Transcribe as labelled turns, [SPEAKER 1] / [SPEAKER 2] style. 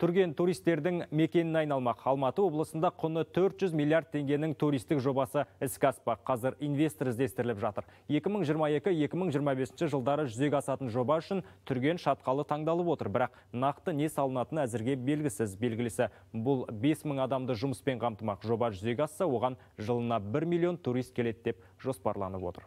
[SPEAKER 1] түрген туристердің мекенін айналмақ. Алматы облысында құны 400 миллиард теңгенің туристік жобасы іске Қазір инвестор іздестіріліп жатыр. 2022-2025 жылдары жүзеге асатын жоба үшін түрген шатқалы таңдалып отыр. Бірақ нақты не салынатыны әзірге белгісіз. Белгілісі бұл 5000 адамды жұмыспен қамтымақ. Жоба жүзеге асса, оған жылына 1 миллион турист келеттеп деп жоспарланып отыр.